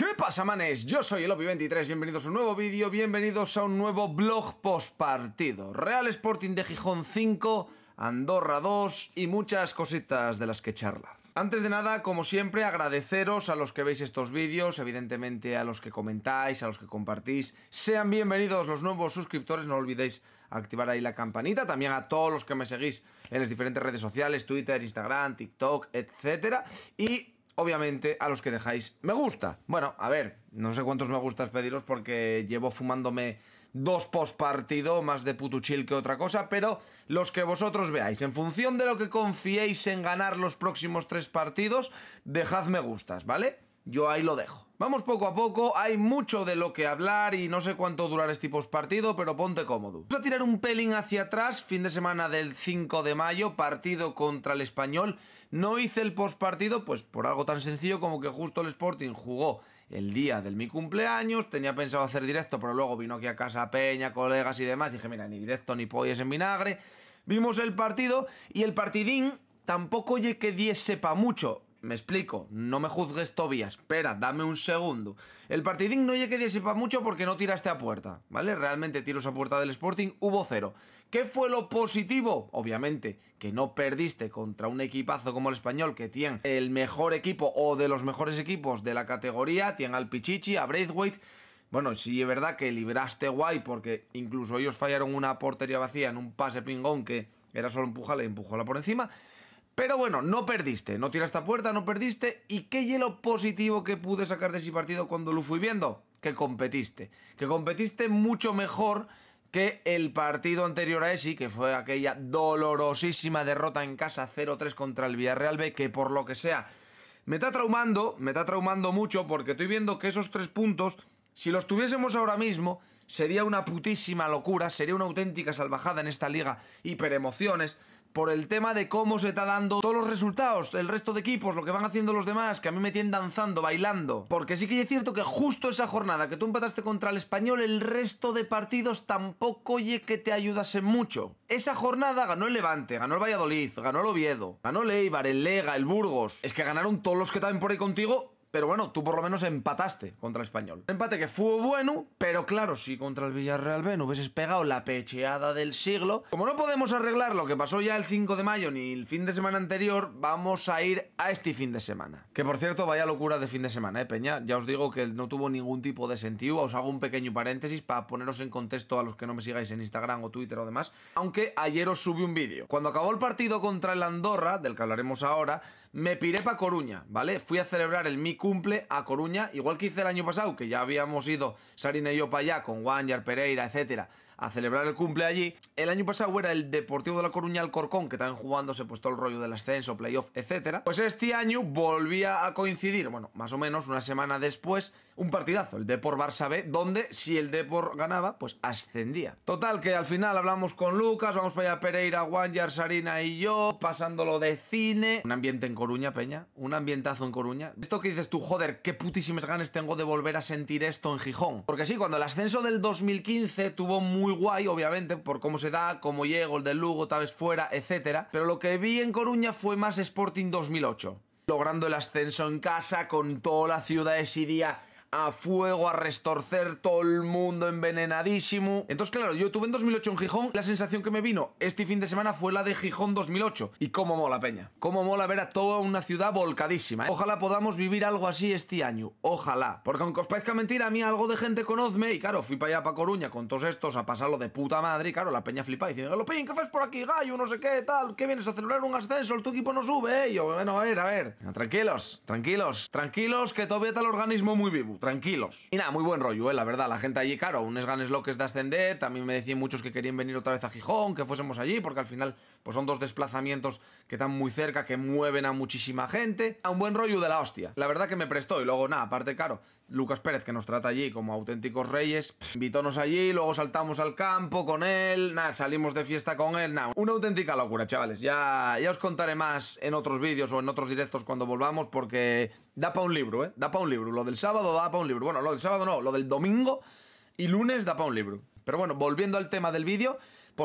¿Qué pasa, manes? Yo soy el Opi23, bienvenidos a un nuevo vídeo, bienvenidos a un nuevo blog post partido. Real Sporting de Gijón 5, Andorra 2 y muchas cositas de las que charlar. Antes de nada, como siempre, agradeceros a los que veis estos vídeos, evidentemente a los que comentáis, a los que compartís. Sean bienvenidos los nuevos suscriptores, no olvidéis activar ahí la campanita. También a todos los que me seguís en las diferentes redes sociales, Twitter, Instagram, TikTok, etc. Y obviamente, a los que dejáis me gusta. Bueno, a ver, no sé cuántos me gustas pediros porque llevo fumándome dos post partido, más de puto que otra cosa, pero los que vosotros veáis, en función de lo que confiéis en ganar los próximos tres partidos, dejad me gustas, ¿vale? Yo ahí lo dejo. Vamos poco a poco, hay mucho de lo que hablar y no sé cuánto durará este tipo partido, pero ponte cómodo. Vamos a tirar un pelín hacia atrás, fin de semana del 5 de mayo, partido contra el Español. No hice el postpartido, pues por algo tan sencillo como que justo el Sporting jugó el día del mi cumpleaños, tenía pensado hacer directo, pero luego vino aquí a casa Peña, colegas y demás, dije, mira, ni directo ni pollas en vinagre. Vimos el partido y el partidín tampoco oye que 10 sepa mucho me explico, no me juzgues Tobias, espera, dame un segundo. El partidín no llegué que sepa mucho porque no tiraste a puerta, ¿vale? Realmente tiros a puerta del Sporting, hubo cero. ¿Qué fue lo positivo? Obviamente, que no perdiste contra un equipazo como el español, que tiene el mejor equipo o de los mejores equipos de la categoría, tiene al Pichichi, a Braithwaite... Bueno, sí es verdad que libraste guay porque incluso ellos fallaron una portería vacía en un pase pingón que era solo empujarle y empujó por encima... Pero bueno, no perdiste, no tiraste a puerta, no perdiste. ¿Y qué hielo positivo que pude sacar de ese partido cuando lo fui viendo? Que competiste. Que competiste mucho mejor que el partido anterior a ese, que fue aquella dolorosísima derrota en casa 0-3 contra el Villarreal B, que por lo que sea me está traumando, me está traumando mucho porque estoy viendo que esos tres puntos, si los tuviésemos ahora mismo, sería una putísima locura, sería una auténtica salvajada en esta liga hiperemociones, por el tema de cómo se está dando todos los resultados, el resto de equipos, lo que van haciendo los demás, que a mí me tienen danzando, bailando. Porque sí que es cierto que justo esa jornada que tú empataste contra el español, el resto de partidos tampoco oye que te ayudase mucho. Esa jornada ganó el Levante, ganó el Valladolid, ganó el Oviedo, ganó el Eibar, el Lega, el Burgos. Es que ganaron todos los que estaban por ahí contigo pero bueno, tú por lo menos empataste contra el español. Un empate que fue bueno, pero claro, si contra el Villarreal B no hubieses pegado la pecheada del siglo, como no podemos arreglar lo que pasó ya el 5 de mayo ni el fin de semana anterior, vamos a ir a este fin de semana. Que por cierto, vaya locura de fin de semana, ¿eh, Peña? Ya os digo que no tuvo ningún tipo de sentido. Os hago un pequeño paréntesis para poneros en contexto a los que no me sigáis en Instagram o Twitter o demás. Aunque ayer os subí un vídeo. Cuando acabó el partido contra el Andorra, del que hablaremos ahora, me piré para Coruña, ¿vale? Fui a celebrar el mic cumple a Coruña, igual que hice el año pasado, que ya habíamos ido Sarina y yo para allá con Wanyar, Pereira, etcétera a celebrar el cumple allí. El año pasado era el Deportivo de la Coruña Corcón, que están jugando se pues, todo el rollo del ascenso, playoff, etcétera. Pues este año volvía a coincidir, bueno, más o menos una semana después, un partidazo, el Depor Barça B, donde si el Depor ganaba, pues ascendía. Total, que al final hablamos con Lucas, vamos para allá Pereira, Guanyar, Sarina y yo, pasándolo de cine. Un ambiente en Coruña, Peña, un ambientazo en Coruña. Esto que dices tú, joder, qué putísimas ganas tengo de volver a sentir esto en Gijón. Porque sí, cuando el ascenso del 2015 tuvo muy guay, obviamente, por cómo se da, cómo llego el del Lugo, tal vez fuera, etcétera, Pero lo que vi en Coruña fue más Sporting 2008. Logrando el ascenso en casa con toda la ciudad ese día a fuego, a restorcer, todo el mundo envenenadísimo. Entonces, claro, yo estuve en 2008 en Gijón, la sensación que me vino este fin de semana fue la de Gijón 2008. Y cómo mola, peña. Cómo mola ver a toda una ciudad volcadísima. ¿eh? Ojalá podamos vivir algo así este año. Ojalá. Porque aunque os parezca mentira, a mí algo de gente conozme. Y claro, fui para allá, para Coruña, con todos estos, a pasarlo de puta madre. Y claro, la peña flipa y diciendo, lo ¿qué haces por aquí, gallo? No sé qué, tal. ¿Qué vienes a celebrar un ascenso? El tu equipo no sube, ¿eh? Y yo, bueno, a ver, a ver. Tranquilos, tranquilos, tranquilos, que todavía está el organismo muy vivo tranquilos. Y nada, muy buen rollo, ¿eh? la verdad, la gente allí, claro, un esganes loques de ascender, también me decían muchos que querían venir otra vez a Gijón, que fuésemos allí, porque al final pues son dos desplazamientos que están muy cerca, que mueven a muchísima gente. A un buen rollo de la hostia. La verdad que me prestó y luego nada, aparte, claro, Lucas Pérez que nos trata allí como auténticos reyes, invitónos allí, luego saltamos al campo con él, nada, salimos de fiesta con él, nada, una auténtica locura, chavales. Ya, ya os contaré más en otros vídeos o en otros directos cuando volvamos porque Da pa' un libro, ¿eh? Da pa' un libro. Lo del sábado da pa' un libro. Bueno, lo del sábado no, lo del domingo y lunes da pa' un libro. Pero bueno, volviendo al tema del vídeo,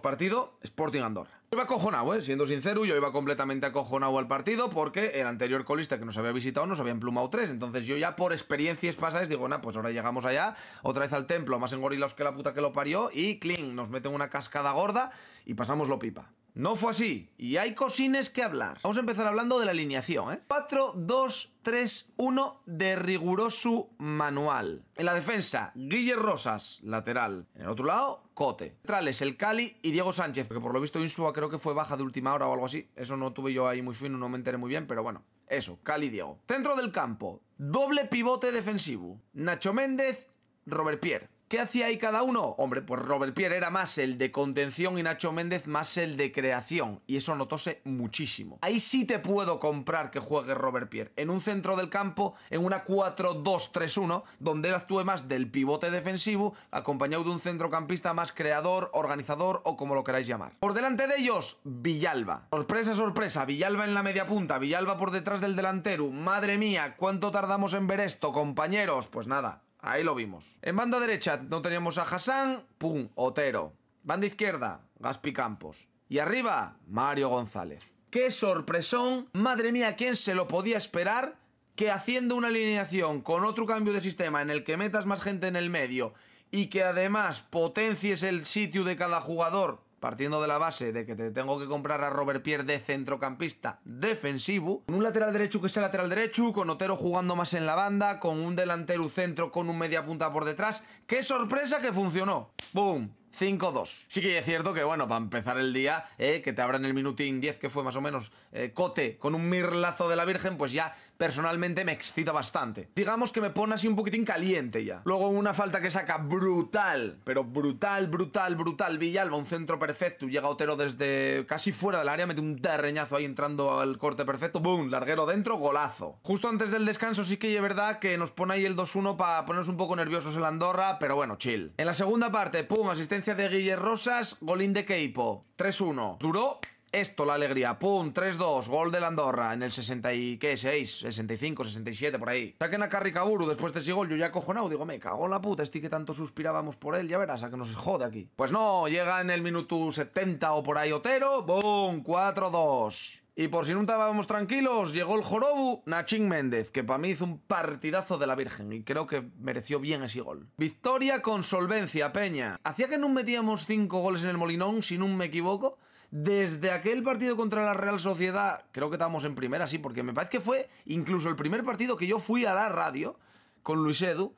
partido, Sporting Andorra. Yo iba acojonado, ¿eh? siendo sincero, yo iba completamente acojonado al partido porque el anterior colista que nos había visitado nos había emplumado tres. Entonces yo ya por experiencias pasadas digo, nah, pues ahora llegamos allá, otra vez al templo, más en engorilados que la puta que lo parió y cling nos meten una cascada gorda y pasamos lo pipa. No fue así. Y hay cosines que hablar. Vamos a empezar hablando de la alineación, ¿eh? 4, 2, 3, 1 de riguroso manual. En la defensa, Guille Rosas, lateral. En el otro lado, Cote. Centrales, el Cali y Diego Sánchez, porque por lo visto Insua creo que fue baja de última hora o algo así. Eso no tuve yo ahí muy fino, no me enteré muy bien, pero bueno. Eso, Cali y Diego. Centro del campo, doble pivote defensivo. Nacho Méndez, Robert Pierre. ¿Qué hacía ahí cada uno? Hombre, pues Robert Pierre era más el de contención y Nacho Méndez más el de creación. Y eso notóse muchísimo. Ahí sí te puedo comprar que juegue Robert Pierre. En un centro del campo, en una 4-2-3-1, donde él actúe más del pivote defensivo, acompañado de un centrocampista más creador, organizador o como lo queráis llamar. Por delante de ellos, Villalba. Sorpresa, sorpresa. Villalba en la media punta, Villalba por detrás del delantero. Madre mía, ¿cuánto tardamos en ver esto, compañeros? Pues nada, Ahí lo vimos. En banda derecha no teníamos a Hassan, pum, Otero. Banda izquierda, Gaspi Campos. Y arriba, Mario González. ¡Qué sorpresón! Madre mía, ¿quién se lo podía esperar? Que haciendo una alineación con otro cambio de sistema en el que metas más gente en el medio y que además potencies el sitio de cada jugador partiendo de la base de que te tengo que comprar a Robert Pierre de centrocampista defensivo, con un lateral derecho que sea lateral derecho, con Otero jugando más en la banda, con un delantero centro, con un media punta por detrás. ¡Qué sorpresa que funcionó! ¡Boom! 5-2. Sí que es cierto que, bueno, para empezar el día, eh, que te abran el minutín 10, que fue más o menos eh, cote con un mirlazo de la Virgen, pues ya personalmente me excita bastante. Digamos que me pone así un poquitín caliente ya. Luego una falta que saca brutal, pero brutal, brutal, brutal. Villalba, un centro perfecto, llega Otero desde casi fuera del área, mete un terreñazo ahí entrando al corte perfecto, boom, larguero dentro, golazo. Justo antes del descanso sí que es verdad que nos pone ahí el 2-1 para ponernos un poco nerviosos en la Andorra, pero bueno, chill. En la segunda parte, pum, asistencia de Guillermo Rosas, golín de Keipo. 3-1. Duró esto, la alegría. Pum, 3-2, gol de la Andorra en el 66, 65, 67, por ahí. Saquen a Carricaburu después de ese gol. Yo ya cojonado, digo, me cago en la puta. Este que tanto suspirábamos por él, ya verás, a que nos jode aquí. Pues no, llega en el minuto 70 o por ahí Otero. Pum, 4-2. Y por si no estábamos tranquilos, llegó el Jorobu Nachin Méndez, que para mí hizo un partidazo de la Virgen y creo que mereció bien ese gol. Victoria con solvencia, Peña. Hacía que no metíamos cinco goles en el Molinón, si no me equivoco. Desde aquel partido contra la Real Sociedad, creo que estábamos en primera, sí, porque me parece que fue incluso el primer partido que yo fui a la radio con Luis Edu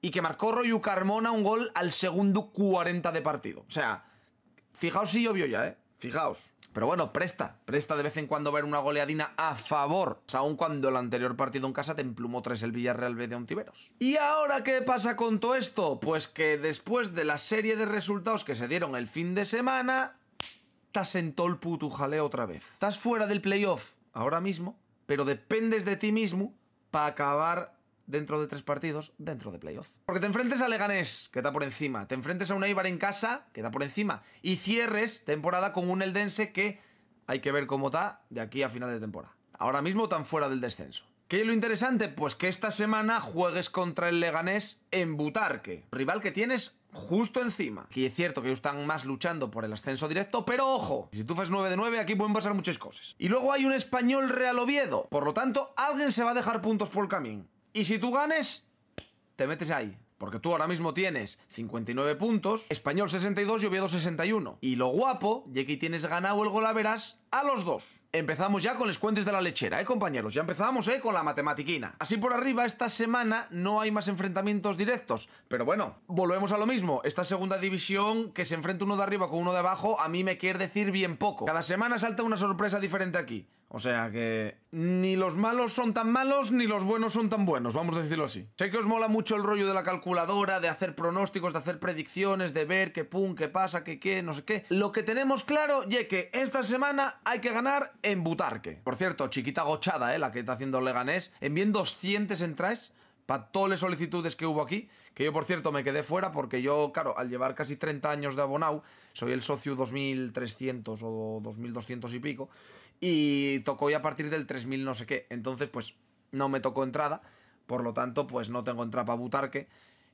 y que marcó Royo Carmona un gol al segundo 40 de partido. O sea, fijaos si vio ya, ¿eh? Fijaos. Pero bueno, presta, presta de vez en cuando ver una goleadina a favor, aun cuando el anterior partido en casa te emplumó 3 el Villarreal B de Ontiveros. ¿Y ahora qué pasa con todo esto? Pues que después de la serie de resultados que se dieron el fin de semana, estás en todo el puto jaleo otra vez. Estás fuera del playoff ahora mismo, pero dependes de ti mismo para acabar dentro de tres partidos dentro de playoff. Porque te enfrentes a Leganés, que está por encima, te enfrentes a un Eibar en casa, que está por encima, y cierres temporada con un Eldense que hay que ver cómo está de aquí a final de temporada. Ahora mismo tan fuera del descenso. ¿Qué es lo interesante? Pues que esta semana juegues contra el Leganés en Butarque, rival que tienes justo encima. Y es cierto que ellos están más luchando por el ascenso directo, pero ojo, si tú fes 9 de 9 aquí pueden pasar muchas cosas. Y luego hay un español Real Oviedo, por lo tanto alguien se va a dejar puntos por el camino. Y si tú ganes, te metes ahí. Porque tú ahora mismo tienes 59 puntos, Español 62 y Oviedo 61. Y lo guapo, ya tienes ganado el gol, verás a los dos. Empezamos ya con los cuentes de la lechera, ¿eh, compañeros? Ya empezamos, ¿eh? Con la matematiquina. Así por arriba, esta semana no hay más enfrentamientos directos. Pero bueno, volvemos a lo mismo. Esta segunda división, que se enfrenta uno de arriba con uno de abajo, a mí me quiere decir bien poco. Cada semana salta una sorpresa diferente aquí. O sea que ni los malos son tan malos ni los buenos son tan buenos, vamos a decirlo así. Sé que os mola mucho el rollo de la calculadora, de hacer pronósticos, de hacer predicciones, de ver qué pum, qué pasa, qué qué, no sé qué. Lo que tenemos claro, ya que esta semana hay que ganar en Butarque. Por cierto, chiquita gochada, ¿eh? la que está haciendo Leganés. Envíen 200 entradas para todas las solicitudes que hubo aquí, que yo por cierto me quedé fuera porque yo, claro, al llevar casi 30 años de Abonau, soy el socio 2300 o 2200 y pico, y tocó ya a partir del 3000 no sé qué, entonces pues no me tocó entrada, por lo tanto pues no tengo entrada para Butarque,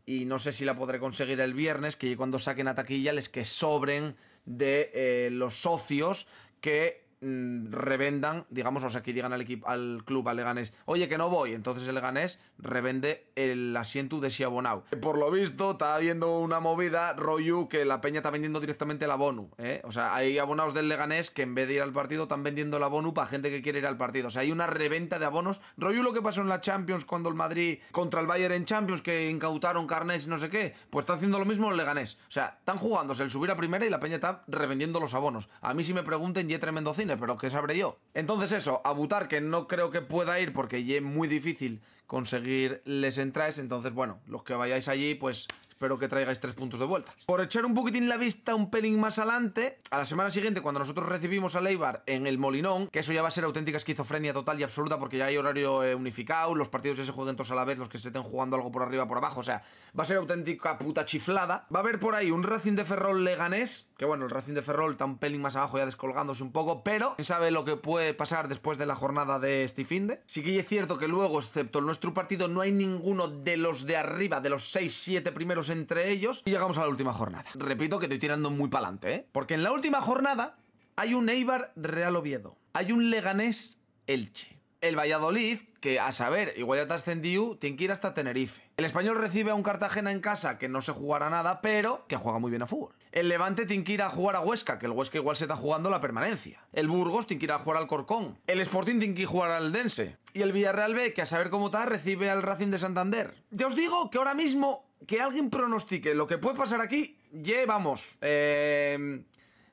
y no sé si la podré conseguir el viernes, que cuando saquen a taquilla les que sobren de eh, los socios que Mm, revendan, digamos, o sea, que digan al, al club, al Leganés, oye, que no voy. Entonces el Leganés revende el asiento de abonado. Por lo visto, está habiendo una movida, Royu, que la peña está vendiendo directamente la Bonu. ¿eh? O sea, hay abonados del Leganés que en vez de ir al partido están vendiendo la Bonu para gente que quiere ir al partido. O sea, hay una reventa de abonos. Royu lo que pasó en la Champions cuando el Madrid contra el Bayern en Champions, que incautaron carnes, y no sé qué, pues está haciendo lo mismo el Leganés. O sea, están jugándose el subir a primera y la peña está revendiendo los abonos. A mí si me pregunten, y tremendo cine pero ¿qué sabré yo? Entonces eso, a Butar, que no creo que pueda ir porque ya es muy difícil conseguir les entráis. Entonces, bueno, los que vayáis allí, pues espero que traigáis tres puntos de vuelta. Por echar un poquitín la vista un pelín más adelante, a la semana siguiente, cuando nosotros recibimos a Leibar en el Molinón, que eso ya va a ser auténtica esquizofrenia total y absoluta, porque ya hay horario eh, unificado, los partidos ya se juegan todos a la vez, los que se estén jugando algo por arriba, por abajo, o sea, va a ser auténtica puta chiflada. Va a haber por ahí un Racing de Ferrol Leganés, que bueno, el Racing de Ferrol está un pelín más abajo, ya descolgándose un poco, pero quién sabe lo que puede pasar después de la jornada de este Sí que es cierto que luego, excepto el nuestro nuestro partido no hay ninguno de los de arriba, de los 6-7 primeros entre ellos, y llegamos a la última jornada. Repito que estoy tirando muy pa'lante, ¿eh? Porque en la última jornada hay un Eibar Real Oviedo, hay un Leganés Elche, el Valladolid, que a saber, igual ya ascendido tiene que ir hasta Tenerife. El español recibe a un Cartagena en casa que no se jugará nada, pero que juega muy bien a fútbol. El Levante tiene que ir a jugar a Huesca, que el Huesca igual se está jugando la permanencia. El Burgos tiene que ir a jugar al Corcón. El Sporting tiene que jugar al Dense. Y el Villarreal B, que a saber cómo está, recibe al Racing de Santander. Ya os digo que ahora mismo que alguien pronostique lo que puede pasar aquí, llevamos. Eh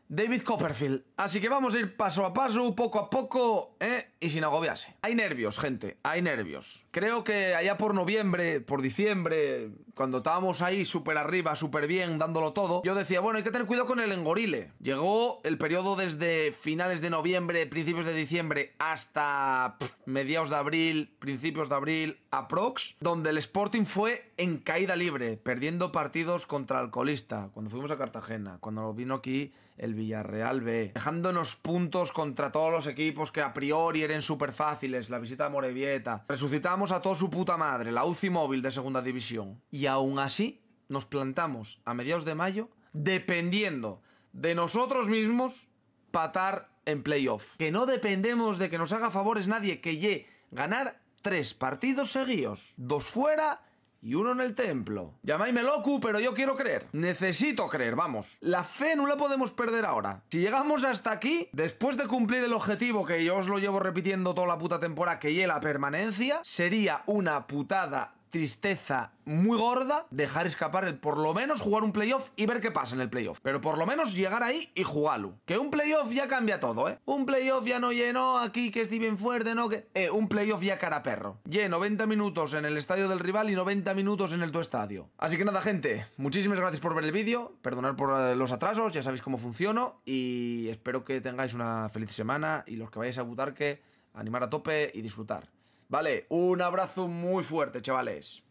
David Copperfield. Así que vamos a ir paso a paso, poco a poco, ¿eh? Y sin agobiarse. Hay nervios, gente, hay nervios. Creo que allá por noviembre, por diciembre, cuando estábamos ahí súper arriba, súper bien, dándolo todo, yo decía, bueno, hay que tener cuidado con el engorile. Llegó el periodo desde finales de noviembre, principios de diciembre, hasta mediados de abril, principios de abril, aprox, donde el Sporting fue en caída libre, perdiendo partidos contra Alcolista, cuando fuimos a Cartagena, cuando vino aquí el Villarreal B, dejándonos puntos contra todos los equipos que a priori eran súper fáciles, la visita a Morevieta, resucitamos a toda su puta madre, la UCI móvil de segunda división. Y y aún así nos plantamos a mediados de mayo dependiendo de nosotros mismos patar en playoff. Que no dependemos de que nos haga favores nadie que ye ganar tres partidos seguidos, dos fuera y uno en el templo. Llamáisme loco, pero yo quiero creer. Necesito creer, vamos. La fe no la podemos perder ahora. Si llegamos hasta aquí, después de cumplir el objetivo que yo os lo llevo repitiendo toda la puta temporada, que ye la permanencia, sería una putada tristeza muy gorda dejar escapar el por lo menos jugar un playoff y ver qué pasa en el playoff. Pero por lo menos llegar ahí y jugarlo. Que un playoff ya cambia todo, ¿eh? Un playoff ya no llenó aquí que estoy bien fuerte, ¿no? Que... Eh, un playoff ya cara perro. Ye, 90 minutos en el estadio del rival y 90 minutos en el tu estadio. Así que nada, gente. Muchísimas gracias por ver el vídeo. Perdonad por eh, los atrasos, ya sabéis cómo funciono. Y espero que tengáis una feliz semana y los que vayáis a Butarque, animar a tope y disfrutar. Vale, un abrazo muy fuerte, chavales.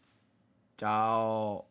Chao.